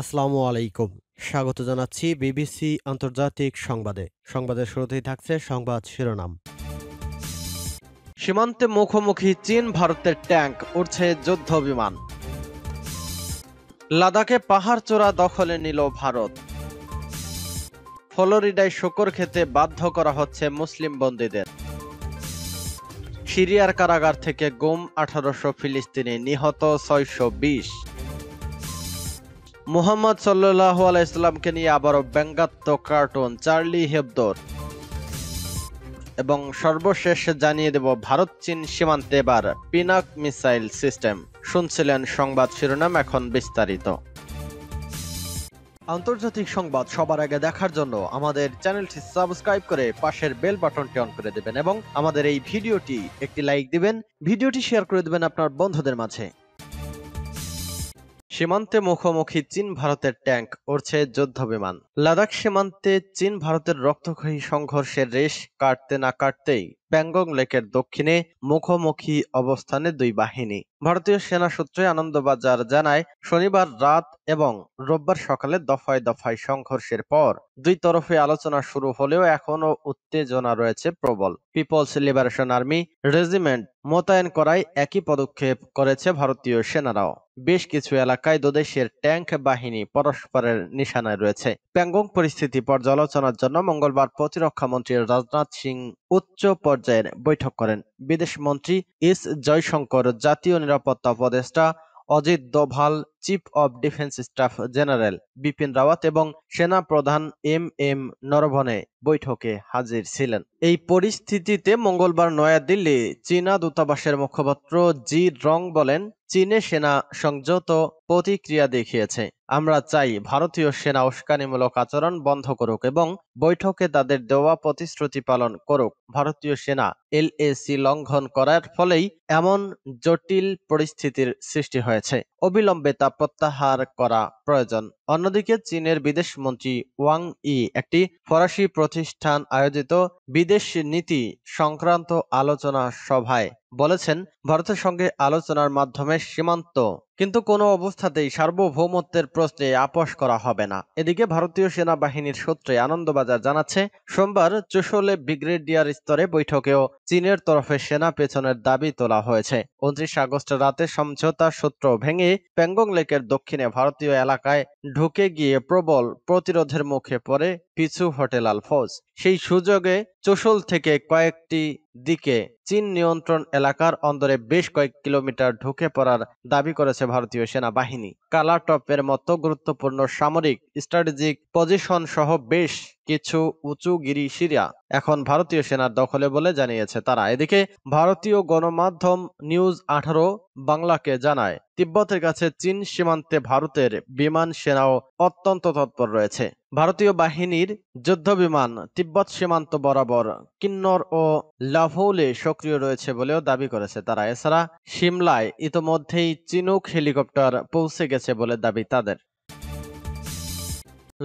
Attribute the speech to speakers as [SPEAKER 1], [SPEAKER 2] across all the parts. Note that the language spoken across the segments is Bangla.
[SPEAKER 1] আসসালামু আলাইকুম স্বাগত জানাচ্ছি বিবিসি আন্তর্জাতিক সংবাদে সংবাদের শুরুতেই থাকছে সংবাদ শিরোনাম সীমান্তে মুখোমুখি চীন ভারতের ট্যাঙ্ক উঠছে যুদ্ধ বিমান লাদাখে চোরা দখলে নিল ভারত ফ্লোরিডায় শকর খেতে বাধ্য করা হচ্ছে মুসলিম বন্দীদের সিরিয়ার কারাগার থেকে গুম আঠারোশো ফিলিস্তিনি নিহত ছয়শো বিশ মোহাম্মদ সাল্লাহ আলাইস্লামকে নিয়ে আবারও ব্যঙ্গাত্মক কার্টুন চার্লি হেবদোর এবং সর্বশেষ জানিয়ে দেব ভারত চীন সীমান্তে এবার পিনাক মিসাইল সিস্টেম শুনছিলেন সংবাদ শিরোনাম এখন বিস্তারিত আন্তর্জাতিক সংবাদ সবার আগে দেখার জন্য আমাদের চ্যানেলটি সাবস্ক্রাইব করে পাশের বেল বাটনটি অন করে দেবেন এবং আমাদের এই ভিডিওটি একটি লাইক দিবেন ভিডিওটি শেয়ার করে দেবেন আপনার বন্ধুদের মাঝে সীমান্তে মুখোমুখি চীন ভারতের ট্যাঙ্ক উড়ছে যুদ্ধ বিমান লাদাখ সীমান্তে চীন ভারতের রক্তক্ষয়ী সংঘর্ষের রেশ কাটতে না কাটতেই প্যাংগং লেকের দক্ষিণে মুখোমুখি অবস্থানে দুই বাহিনী ভারতীয় সেনা সূত্রে আনন্দবাজার জানায় শনিবার রাত এবং রোববার সকালে দফায় দফায় সংঘর্ষের পর দুই তরফে আলোচনা শুরু হলেও এখনও উত্তেজনা রয়েছে প্রবল পিপলস লিবারেশন আর্মি রেজিমেন্ট মোতায়েন করায় একই পদক্ষেপ করেছে ভারতীয় সেনারাও বেশ কিছু এলাকায় দুদেশের ট্যাঙ্ক বাহিনী পরস্পরের নিশানায় রয়েছে প্যাঙ্গং পরিস্থিতি পর্যালোচনার জন্য মঙ্গলবার প্রতিরক্ষা মন্ত্রী রাজনাথ সিং উচ্চ পর্যায়ের বৈঠক করেন বিদেশমন্ত্রী এস জয়শঙ্কর জাতীয় নিরাপত্তা উপদেষ্টা Ajit Doval chief of defence staff general Bipin Rawat এবং সেনা প্রধান এম এম নরভনে বৈঠকে হাজির ছিলেন এই পরিস্থিতিতে মঙ্গলবার নয়াদিল্লি চীনা দূতাবাসের মুখপাত্র জি রং বলেন চীনে সেনা সংযত প্রতিক্রিয়া দেখিয়েছে আমরা চাই ভারতীয় সেনা উস্কানিমূলক আচরণ বন্ধ করুক এবং বৈঠকে তাদের দেওয়া প্রতিশ্রুতি পালন করুক ভারতীয় সেনা এলএসি লঙ্ঘন করার ফলেই এমন জটিল পরিস্থিতির সৃষ্টি হয়েছে অবিলম্বে তা প্রত্যাহার করা প্রয়োজন অন্যদিকে চীনের বিদেশমন্ত্রী ওয়াং ই একটি ফরাসি প্রতিষ্ঠান আয়োজিত বিদেশ নীতি সংক্রান্ত আলোচনা সভায় বলেছেন, ভারতের সঙ্গে আলোচনার মাধ্যমে সীমান্ত কিন্তু কোনো অবস্থাতেই সার্বভৌমত্বের প্রশ্নে আপোষ করা হবে না এদিকে ভারতীয় সেনাবাহিনীর সূত্রে আনন্দবাজার জানাচ্ছে সোমবার চুশলে ব্রিগেডিয়ার স্তরে বৈঠকেও চীনের তরফে সেনা পেছনের দাবি তোলা হয়েছে উনত্রিশ আগস্ট রাতে সমঝোতা সূত্র ভেঙে প্যাঙ্গং লেকের দক্ষিণে ভারতীয় এলাকায় ঢুকে গিয়ে প্রবল প্রতিরোধের মুখে পড়ে পিছু হোটেল আলফৌজ সেই সুযোগে চোশল থেকে কয়েকটি দিকে চীন নিয়ন্ত্রণ এলাকার অন্দরে বেশ কয়েক কিলোমিটার ঢুকে পড়ার দাবি করেছে ভারতীয় সেনাবাহিনী কালা টপের মতো গুরুত্বপূর্ণ সামরিক স্ট্র্যাটেজিক পজিশন সহ বেশ কিছু উঁচু গিরিশিরা এখন ভারতীয় সেনার দখলে বলে জানিয়েছে তারা এদিকে ভারতীয় গণমাধ্যম নিউজ আঠারো বাংলাকে জানায় তিব্বতের কাছে চীন সীমান্তে ভারতের বিমান সেনাও অত্যন্ত তৎপর রয়েছে ভারতীয় বাহিনীর যুদ্ধবিমান তিব্বত সীমান্ত বরাবর কিন্নর ও লাভৌলে সক্রিয় রয়েছে বলেও দাবি করেছে তারা এছাড়া সিমলায় ইতোমধ্যেই চিনুক হেলিকপ্টার পৌঁছে গেছে বলে দাবি তাদের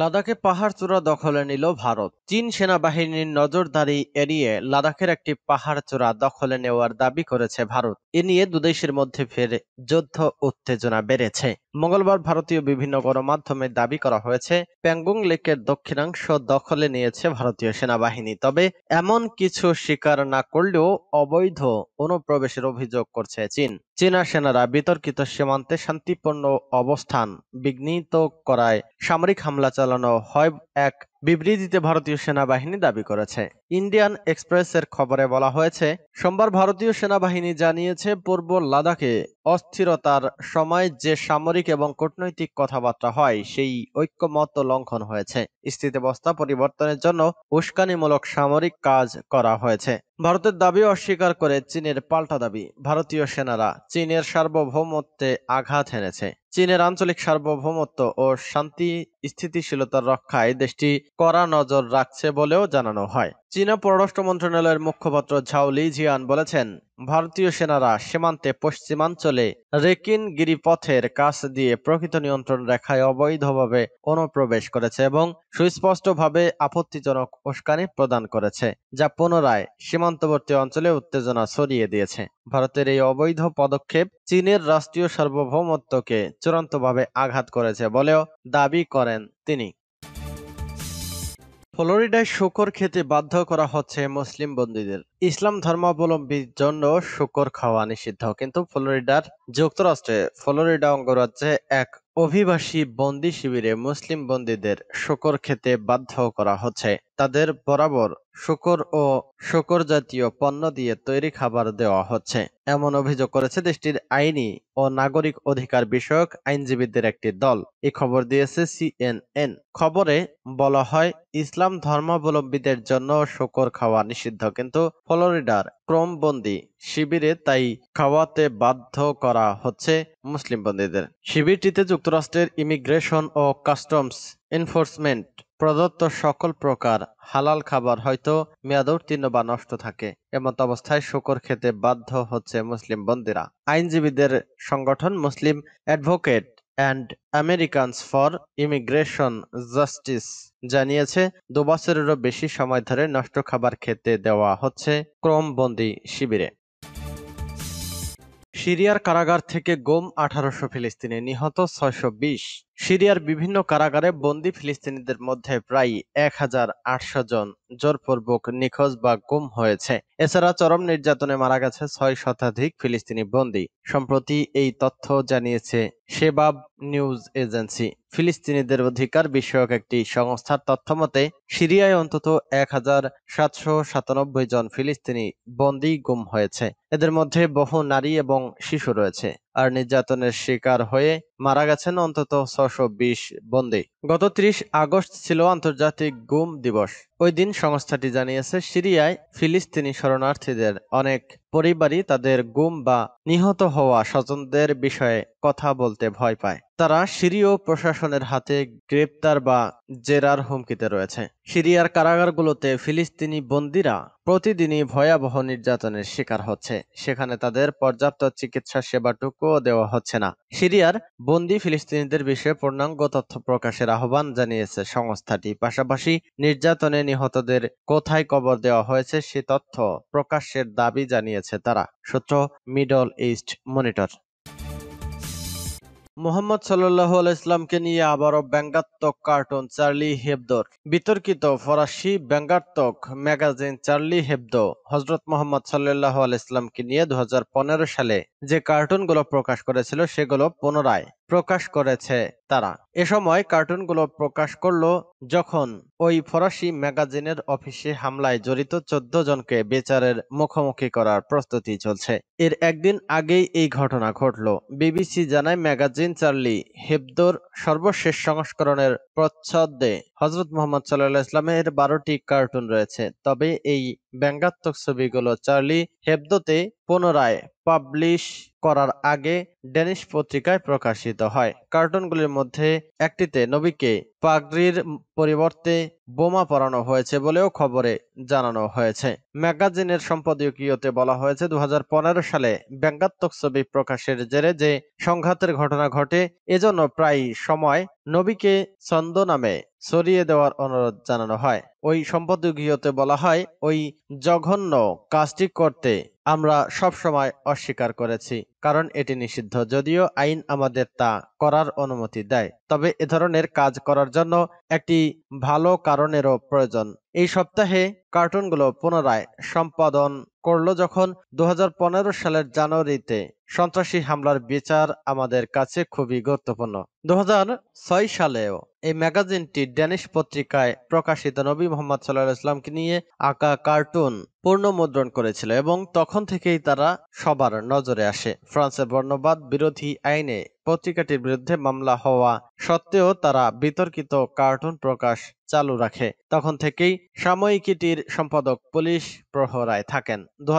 [SPEAKER 1] লাদাখে পাহাড়চূড়া দখলে নিল ভারত চীন সেনাবাহিনীর নজরদারি এড়িয়ে লাদাখের একটি পাহাড় চূড়া দখলে নেওয়ার দাবি করেছে ভারত এ নিয়ে দুদেশের মধ্যে ফের যুদ্ধ উত্তেজনা বেড়েছে মঙ্গলবার ভারতীয় বিভিন্ন গণমাধ্যমে দাবি করা হয়েছে প্যাঙ্গুং লেকের দক্ষিণাংশ দখলে নিয়েছে ভারতীয় সেনাবাহিনী তবে এমন কিছু স্বীকার না করলেও অবৈধ অনুপ্রবেশের অভিযোগ করছে চীন চীনা সেনারা বিতর্কিত সীমান্তে শান্তিপূর্ণ অবস্থান বিঘ্নিত করায় সামরিক হামলা চালানো হয় এক বিবৃতিতে ভারতীয় সেনাবাহিনী দাবি করেছে ইন্ডিয়ান এক্সপ্রেসের খবরে বলা হয়েছে সোমবার ভারতীয় সেনাবাহিনী জানিয়েছে পূর্ব লাদাখে অস্থিরতার সময় যে সামরিক এবং কূটনৈতিক কথাবার্তা হয় সেই ঐক্যমত লঙ্ঘন হয়েছে স্থিতাবস্থা পরিবর্তনের জন্য উস্কানিমূলক সামরিক কাজ করা হয়েছে ভারতের দাবি অস্বীকার করে চীনের পাল্টা দাবি ভারতীয় সেনারা চীনের সার্বভৌমত্বে আঘাত হেনেছে চীনের আঞ্চলিক সার্বভৌমত্ব ও শান্তি স্থিতিশীলতার রক্ষায় দেশটি কড়া নজর রাখছে বলেও জানানো হয় চীনা পররাষ্ট্র মন্ত্রণালয়ের মুখপাত্র ঝাওলি জিয়ান বলেছেন ভারতীয় সেনারা সীমান্তে পশ্চিমাঞ্চলে রেকিন গিরিপথের কাছ দিয়ে প্রকৃত নিয়ন্ত্রণ রেখায় অবৈধভাবে অনুপ্রবেশ করেছে এবং সুস্পষ্টভাবে আপত্তিজনক উস্কানি প্রদান করেছে যা পুনরায় সীমান্তবর্তী অঞ্চলে উত্তেজনা ছড়িয়ে দিয়েছে ভারতের এই অবৈধ পদক্ষেপ চীনের রাষ্ট্রীয় সার্বভৌমত্বকে চূড়ান্তভাবে আঘাত করেছে বলেও দাবি করেন তিনি ফ্লোরিডায় শুকর খেতে বাধ্য করা হচ্ছে মুসলিম বন্দীদের ইসলাম ধর্মাবলম্বীর জন্য শুকর খাওয়া নিষিদ্ধ কিন্তু ফ্লোরিডার যুক্তরাষ্ট্রে ফ্লোরিডা অঙ্গরাজ্যে এক অভিবাসী বন্দি শিবিরে মুসলিম বন্দীদের শুকর খেতে বাধ্য করা হচ্ছে তাদের বরাবর শুকর ও শুকর জাতীয় পণ্য দিয়ে তৈরি খাবার দেওয়া হচ্ছে এমন অভিযোগ করেছে দেশটির আইনি ও নাগরিক অধিকার বিষয়ক আইনজীবীদের একটি দল এ খবর দিয়েছে সিএনএন খবরে বলা হয় ইসলাম ধর্মাবলম্বীদের জন্য শুকর খাওয়া নিষিদ্ধ কিন্তু ফ্লোরিডার ক্রমবন্দি শিবিরে তাই খাওয়াতে বাধ্য করা হচ্ছে মুসলিম বন্দীদের শিবিরটিতে যুক্তরাষ্ট্রের ইমিগ্রেশন ও কাস্টমস এনফোর্সমেন্ট প্রদত্ত সকল প্রকার হালাল খাবার হয়তো মেয়াদ উত্তীর্ণ বা নষ্ট থাকে এমত অবস্থায় শুকর খেতে বাধ্য হচ্ছে মুসলিম বন্দীরা আইনজীবীদের সংগঠন Muslim advocates and Americans for immigration justice জানিয়েছে দুবছরেরও বেশি সময় ধরে নষ্ট খাবার খেতে দেওয়া হচ্ছে ক্রমবন্দি শিবিরে সিরিয়ার কারাগার থেকে গোম আঠারোশো ফিলিস্তিনে নিহত ছয়শো সিরিয়ার বিভিন্ন কারাগারে বন্দি ফিলিস্তিনিদের মধ্যে প্রায় এক হাজার আটশো জন জোরপূর্বক নিখোঁজ বা গুম হয়েছে এছাড়া চরম নির্যাতনে মারা গেছে ছয় শতাধিক ফিলিস্তিনি বন্দি সম্প্রতি এই তথ্য জানিয়েছে সেবাব নিউজ এজেন্সি ফিলিস্তিনিদের অধিকার বিষয়ক একটি সংস্থার তথ্যমতে সিরিয়ায় অন্তত এক হাজার সাতশো সাতানব্বই জন ফিলিস্তিনি বন্দি গুম হয়েছে এদের মধ্যে বহু নারী এবং শিশু রয়েছে আর নির্যাতনের শিকার হয়ে মারা গেছেন অন্তত ছশো বন্দী গত ৩০ আগস্ট ছিল আন্তর্জাতিক গুম দিবস ওই দিন সংস্থাটি জানিয়েছে সিরিয়ায় ফিলিস্তিনি শরণার্থীদের অনেক পরিবারই তাদের গুম বা নিহত হওয়া স্বজনদের বিষয়ে কথা বলতে ভয় পায় তারা সিরীয় প্রশাসনের হাতে গ্রেপ্তার বা জেরার হুমকিতে রয়েছে সিরিয়ার কারাগারগুলোতে ফিলিস্তিনি বন্দীরা প্রতিদিনই ভয়াবহ নির্যাতনের শিকার হচ্ছে সেখানে তাদের পর্যাপ্ত চিকিৎসা সেবাটুকু দেওয়া হচ্ছে না সিরিয়ার বন্দী ফিলিস্তিনিদের বিষয়ে পূর্ণাঙ্গ তথ্য প্রকাশের আহ্বান জানিয়েছে সংস্থাটি পাশাপাশি নির্যাতনে নিহতদের কোথায় কবর দেওয়া হয়েছে সে তথ্য প্রকাশের দাবি জানিয়েছে তারা সূত্র মিডল ইস্ট মনিটর মোহাম্মদ সাল্লাহ ইসলামকে নিয়ে আবারও ব্যঙ্গাত্মক কার্টুন চার্লি হেবদোর বিতর্কিত ফরাসি ব্যঙ্গাত্মক ম্যাগাজিন চার্লি হেবদো হজরত মোহাম্মদ সাল্লাহ ইসলামকে নিয়ে দু সালে যে কার্টুনগুলো প্রকাশ করেছিল সেগুলো পুনরায় প্রকাশ করেছে তারা এ সময় কার্টুনগুলো প্রকাশ করল যখন ওই ফরাসি ম্যাগাজিনের অফিসে হামলায় জড়িত চোদ্দ জনকে বেচারের মুখোমুখি করার প্রস্তুতি চলছে এর একদিন আগেই এই ঘটনা ঘটল বিবিসি জানায় ম্যাগাজিন চার্লি হেবদোর সর্বশেষ সংস্করণের প্রচ্ছদে হজরত মোহাম্মদ সাল্লাহ ইসলামের বারোটি কার্টুন রয়েছে তবে এই ব্যঙ্গাত্মক ছবিগুলো চার্লি হেবদোতে পুনরায় পাবলিশ করার আগে ডেনিশ পত্রিকায় প্রকাশিত হয় কার্টুনগুলির মধ্যে একটিতে নবীকে পাগড়ির পরিবর্তে বোমা পরানো হয়েছে বলেও খবরে জানানো হয়েছে ম্যাগাজিনের সম্পাদকীয়তে বলা হয়েছে দু সালে ব্যঙ্গাত্মক ছবি প্রকাশের জেরে যে সংঘাতের ঘটনা ঘটে এজন্য প্রায় সময় নবীকে ছন্দ নামে সরিয়ে দেওয়ার অনুরোধ জানানো হয় ওই সম্পাদকীয়তে বলা হয় ওই জঘন্য কাজটি করতে আমরা সবসময় অস্বীকার করেছি কারণ এটি নিষিদ্ধ যদিও আইন আমাদের তা করার অনুমতি দেয় তবে এ ধরনের কাজ করার জন্য একটি ভালো কারণেরও প্রয়োজন এই সপ্তাহে কার্টুনগুলো পুনরায় সম্পাদন করল যখন দু সালের জানুয়ারিতে সন্ত্রাসী হামলার বিচার আমাদের কাছে খুবই গুরুত্বপূর্ণ দু সালেও এই ম্যাগাজিনটি ড্যানিশ পত্রিকায় প্রকাশিত নবী মোহাম্মদ সাল্লাহ ইসলামকে নিয়ে আঁকা কার্টুন পুনর্মুদ্রণ করেছিল এবং তখন থেকেই তারা সবার নজরে আসে ফ্রান্সের বর্ণবাদ বিরোধী আইনে পত্রিকাটির বিরুদ্ধে মামলা হওয়া সত্ত্বেও তারা বিতর্কিত কার্টুন প্রকাশ চালু রাখে তখন থেকেই সাময়িকীটির সম্পাদক পুলিশ প্রহরায় থাকেন দু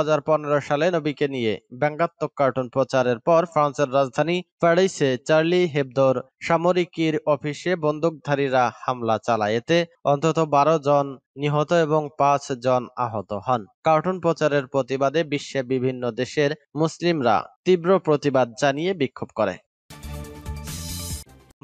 [SPEAKER 1] সালে নবীকে নিয়ে ব্যঙ্গাত্মক কার্টুন প্রচারের পর ফ্রান্সের রাজধানী প্যারিসে চার্লি হেবদোর সামরিকীর অফিসে বন্দুকধারীরা হামলা চালায় এতে অন্তত বারো জন নিহত এবং পাঁচ জন আহত হন কার্টুন প্রচারের প্রতিবাদে বিশ্বে বিভিন্ন দেশের মুসলিমরা তীব্র প্রতিবাদ জানিয়ে বিক্ষোভ করে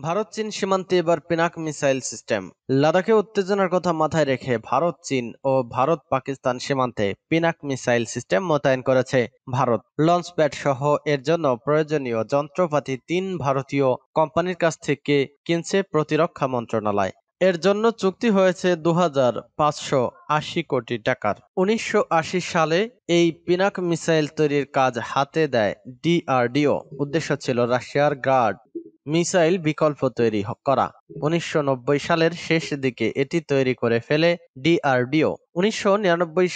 [SPEAKER 1] ভারত চীন সীমান্তে এবার পিনাক মিসাইল সিস্টেম লাদাখে উত্তেজনার কথা মাথায় রেখে ভারত চীন ও ভারত পাকিস্তান সীমান্তে পিনাক মিসাইল সিস্টেম মোতায়েন করেছে ভারত লঞ্চ প্যাড সহ এর জন্য প্রয়োজনীয় যন্ত্রপাতি তিন ভারতীয় কোম্পানির কাছ থেকে কিনছে প্রতিরক্ষা মন্ত্রণালয় এর জন্য চুক্তি হয়েছে দু আশি কোটি টাকার উনিশশো সালে এই পিনাক মিসাইল তৈরির কাজ হাতে দেয় ডিআরডিও উদ্দেশ্য ছিল রাশিয়ার গার্ড মিসাইল বিকল্প তৈরি করা উনিশশো সালের শেষ দিকে এটি তৈরি করে ফেলে ডিআরডিও উনিশশো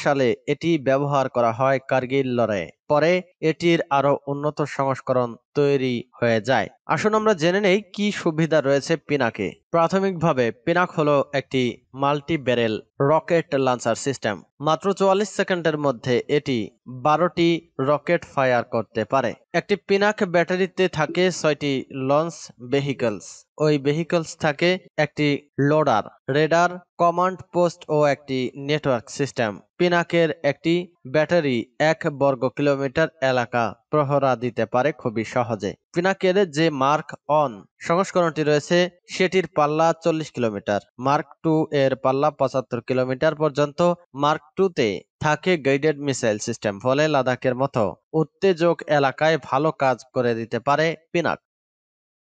[SPEAKER 1] সালে এটি ব্যবহার করা হয় কার্গিল লড়াইয়ে পরে এটির আরও উন্নত সংস্করণ তৈরি হয়ে যায় আসুন আমরা জেনে নেই কি সুবিধা রয়েছে পিনাকে প্রাথমিকভাবে পিনাক হলো একটি multi barrel rocket launcher system মাত্র চুয়াল্লিশ সেকেন্ডের মধ্যে এটি বারোটি রকেট ফায়ার করতে পারে একটি পিনাক ব্যাটারিতে থাকে ছয়টি লঞ্চ ভেহিকলস ওই ভেহিকলস থাকে একটি লোডার রেডার কমান্ড পোস্ট ও একটি নেটওয়ার্ক সিস্টেম পিনাকের একটি ব্যাটারি এক বর্গ কিলোমিটার এলাকা প্রহরা দিতে পারে খুবই সহজে পিনাকের যে মার্ক অন সংস্করণটি রয়েছে সেটির পাল্লা চল্লিশ কিলোমিটার মার্ক টু এর পাল্লা পঁচাত্তর কিলোমিটার পর্যন্ত মার্ক টুতে থাকে গাইডেড মিসাইল সিস্টেম ফলে লাদাখের মতো উত্তেজক এলাকায় ভালো কাজ করে দিতে পারে পিনাক